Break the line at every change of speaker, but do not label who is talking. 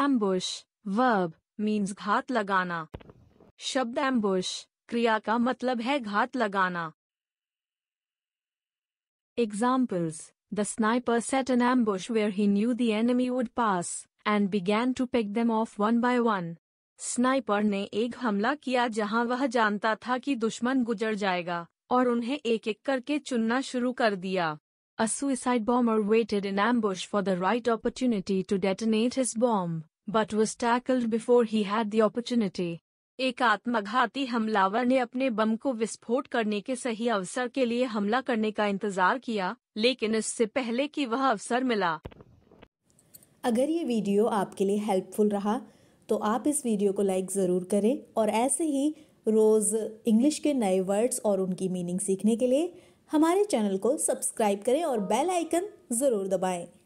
Ambush verb means घात लगाना शब्द एम्बुश क्रिया का मतलब है घात लगाना examples the sniper set an ambush where he knew the enemy would pass and began to pick them off one by one sniper ने एक हमला किया जहां वह जानता था कि दुश्मन गुजर जाएगा और उन्हें एक एक करके चुनना शुरू कर दिया A suicide bomber waited in ambush for the right opportunity to detonate his bomb, but was tackled before he had the opportunity. एक आत्मघाती हमलावर ने अपने बम को विस्फोट करने के सही अवसर के लिए हमला करने का इंतजार किया लेकिन इससे पहले कि वह अवसर मिला
अगर ये वीडियो आपके लिए हेल्पफुल रहा तो आप इस वीडियो को लाइक ज़रूर करें और ऐसे ही रोज़ इंग्लिश के नए वर्ड्स और उनकी मीनिंग सीखने के लिए हमारे चैनल को सब्सक्राइब करें और बेल आइकन ज़रूर दबाएं